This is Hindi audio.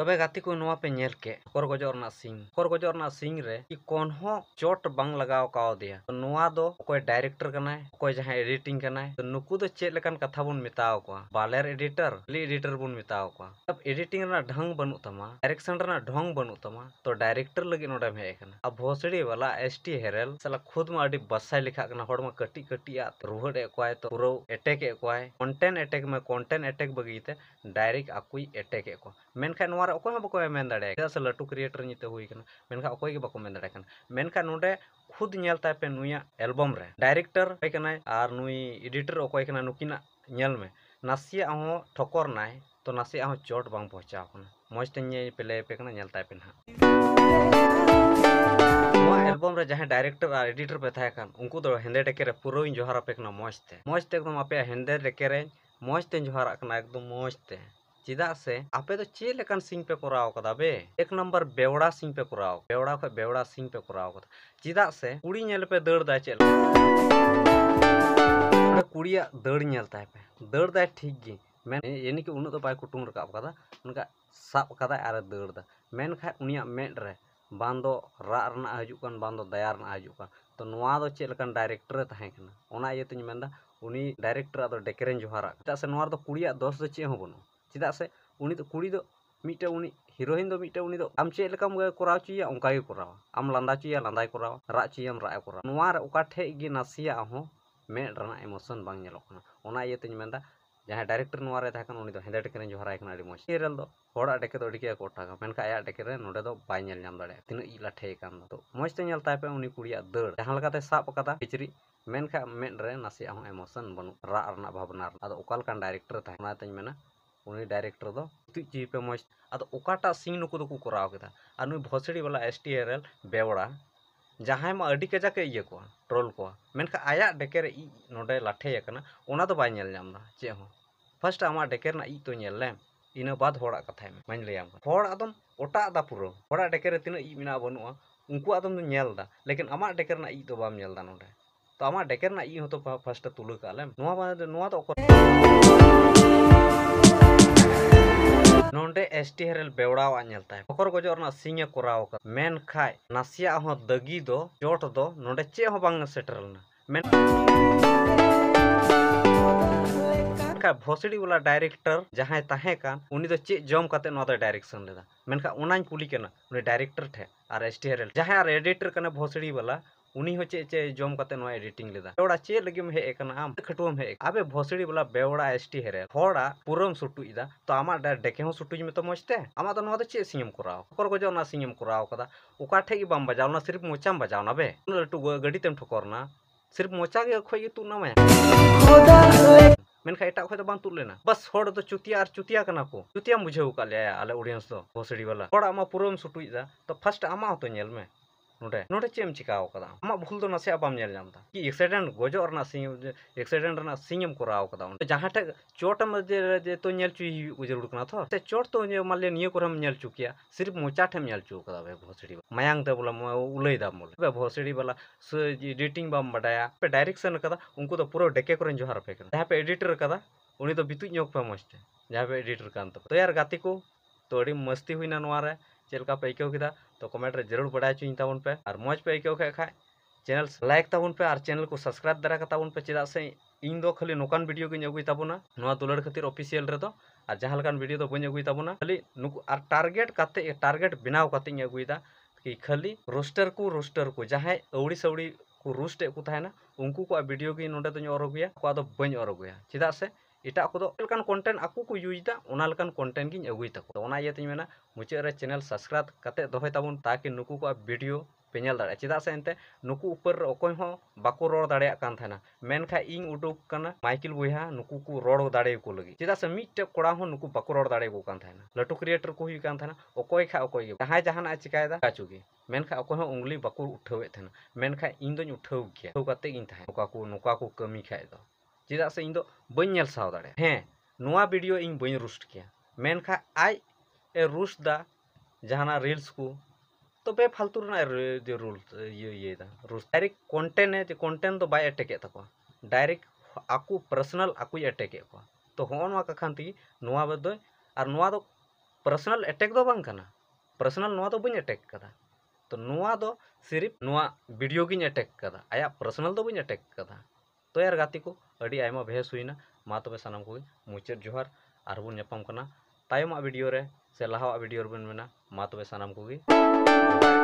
ᱛᱚᱵᱮ ᱜᱟᱛᱮᱠᱚ ᱱᱚᱣᱟ ᱯᱮ ᱧᱮᱞ ᱠᱮ ᱠᱚᱨᱜᱚᱡᱚᱨᱱᱟᱥᱤᱝ ᱠᱚᱨᱜᱚᱡᱚᱨᱱᱟᱥᱤᱝ ᱨᱮ ᱠᱤ કોᱱᱦᱚ ᱪᱚᱴ ᱵᱟᱝ ᱞᱟᱜᱟᱣ ᱠᱟᱣ ᱫᱮᱭᱟ ᱱᱚᱣᱟ ᱫᱚ ᱚᱠᱚᱭ ᱰᱟᱭᱨᱮᱠᱴᱚᱨ ᱠᱟᱱᱟᱭ ᱚᱠᱚᱭ ᱡᱟᱦᱟᱸ ᱮᱰᱤᱴᱤᱝ ᱠᱟᱱᱟᱭ ᱛᱚ ᱱᱩᱠᱩ ᱫᱚ ᱪᱮᱫ ᱞᱮᱠᱟᱱ ᱠᱟᱛᱷᱟᱵᱚᱱ ᱢᱤᱛᱟᱣ ᱠᱚᱣᱟ ᱵᱟᱞᱮᱨ ᱮᱰᱤᱴᱟᱨ ᱞᱤ ᱮᱰᱤᱴᱟᱨ ᱵᱚᱱ ᱢᱤᱛᱟᱣ ᱠᱚᱣᱟ ᱮᱰᱤᱴᱤᱝ ᱨᱮᱱᱟᱜ ଢᱟᱝ ᱵᱟᱹᱱᱩᱜ ᱛᱟ लाटू क्रिएटर हुईना खुद नापे नुया एलबम डायरेक्टर इडिटर अकमे नासिया ठकर नाय तो नासिया चट बा पहुंचा मजते प्लेपेपे ना एलबम डायरेक्टर और इडिटर पे थे उनको हेंदे पूरा पुरो पे मजते मजते एकदम आपे हेंदे डेके मजते जोहार एकदम मजते चेदा से आपे तो चेकान सिंह पे कराव बे एक नम्बर बेवड़ा सिंह पे कराव बेवड़ा खो बेवड़ा सिंह पे कराव का चेदा से नल पे दड़दा चे कुड़िया दड़ता पे दड़दा ठीक गे मैं यानी कि उन्हें बै कुटूम रखा उनका सब का दड़दा मनखा उनड़े बो रहा हजूकान बो दया हजूक तो चलान डायरेक्टर तहेना डायरेक्टर डेकेरे जोहार चाहे से कुड़िया दस तो चे बनू चेदा से कुड़ी मिट्ट हिरोन मिट्टे उन आम चेकाम कराव चे अंक आम लादा चे लादा कराव रा चे रहा ठेगे नासीना इमोशन बाोलना जहाँ डायरेक्टर नारे हेदे टेकन जोहरा मजल डेके अटाग आया डेके ना दें तीन लाठेकान तो पे कुड़िया दर जहाँ साब का किचरी मेखा मेड्रे नासी इमोशन बनू रहा भावना डायरेक्टर तहत मैं उन्हीं डायरेक्टर चीफ फेमस अट सी नुक करा वाला एस टी एर एल बेवड़ा जहां अभी कजाक इे को ट्रोल को आया डेके तो ना लाठेना बेलना चेहर फार्ष्ट आम डेके तो नेम इन बद कथा बैं लैम ओटा पुरा डेके तना इज उनको बनूगा तो लेकिन आम डेके इज तो बामा तो ना तो आम डेके इज तो फार्ष्ट तुल एस टी हरल बेवड़ावाखर गजना सीए कराव नसिया दगी दो जट दो ना चे सेटरलना भसीड़ी वाला डायरेक्टर जहां तहकान उन्नी चे जम कर डायरेक्शन लेना कुली डायरेक्टर ठे और एस टी जहां जहां एडिटर कर भोसड़ी वाला उनी हो चे चे जोम कते नोए एडिटिंग लेदा बेवड़ा चे लगे में एक ना आम खटुम है भोसड़ी वाला बेवड़ा एसटी हेरे होड़ा पुरम सुटु तो आमा डेके हो सुटु में तो मस्ते आमा तो नोआ चे सिंगम कराओ ओकर को जो ना सिंगम कराओ कदा ओका की बम बजाओ ना सिर्फ मोचाम बजाओ ना बे लटू गडी तेम ठोकरना सिर्फ मोचा के खोई तू ना मैं मेनखा एटा तो तुल लेना बस होड़ तो चुतिया चुतिया करना को चुतिया बुझे उका ले आले ऑडियंस तो भोसड़ी वाला होड़ा पुरम सुटु तो फर्स्ट आमा हो तो में चेम चिकाव आम भूल तो नसे अब कि एक्सीडेंट गजोना एक्सीडेंट सिंगम चोट तो उजरूर तो चोट तो माले निल चुके सिर्फ मोचा ठेम चुका भोसड़ी मांग दे बोला उलय भोसड़ी वाला एडिटिंग बामा पे डायरेक्शन का उनको पूरा डेके को जोहार पे जहाँ पे एडिटर का उन्हीं बीतुज पे मस्त जहाँ पे एडिटर तो यार गति को तो मस्ती हुई ना नारे चलका पे आयक तो कमेंट रे जरूर बड़ा चुनाव पे और मज़ पे आयक चैनल लाइक ताबन पे और चैनल को सब्सक्राइब दारा ताबन पे चेदा से इन दो खाली नौकान भिडियो अगुता दुलड़ खातिर ऑफिसियल रो तो। और जहां भिडियो तो बुँ अगुता खाली और टारगेट का टारगेट बनाव करते अगुता कि खाली रोस्टर को रोस्टर को जहां अवड़ी सवड़ी को रोस्टेड को उनको भिडियो नोड़े दो अरगुया बुँ अरगुया चेदा से ᱮᱴᱟᱜ कन्टेंट ᱞᱮᱠᱟᱱ ᱠᱚᱱᱴᱮᱱᱴ यूजा कन्टेंट ᱤᱭᱩᱡᱽᱫᱟ ᱚᱱᱟ ᱞᱮᱠᱟᱱ ᱠᱚᱱᱴᱮᱱᱴ ᱜᱤᱧ ᱟᱹᱜᱩᱭ ᱛᱟᱠᱚᱣᱟ ᱚᱱᱟ ᱤᱭᱟᱹᱛᱮᱧ ᱢᱮᱱᱟ ᱢᱩᱪᱟᱹᱫ ᱨᱮ ᱪᱮᱱᱮᱞ ᱥᱟᱵᱥᱠᱨᱟᱭᱤᱵ पे नल से नुक उपर अको रोड इन उडुक माइकिल माइकल बुहा को रोड दाड़े को लगी चेदा से मिट्टे कड़ा नुक बाको रोड दाड़े को क्रिएटर को हुई खा जहां जहां चिकायदा काचुगे मेनखा उंगली बाको उठावे थाना मेनखा इन दोन उठाव गया तो कते इन थाना नुका को को कमी खाद चेदा से ᱤᱧ ᱫᱚ दा भिडियो ᱥᱟᱦᱟᱣ ᱫᱟᱲᱮᱭᱟᱜᱼᱟ ᱦᱮᱸ के ᱵᱷᱤᱰᱤᱭᱳ आज ᱵᱟᱹᱧ दा ᱠᱮᱭᱟ रिल्स को तो बे फालतू रूल डायरेक्ट कॉन्टेंट है कॉन्टेंट तो बै एटेक डायरेक्ट आपको पर्सनल आपको एटेक तो हाँ कखान ती बदल और पर्सनल एटेक पर्सनल तो बी एटेक तो सिर्फ वीडियो गिन एटेक आया पर्सनल तो बी एटेक तो यार गति को भेस हुईना मा तबे सामान को मुचाद जोहार और बोपम करना तयम वीडियो से लहा वीडियो रेना मा तब सामान को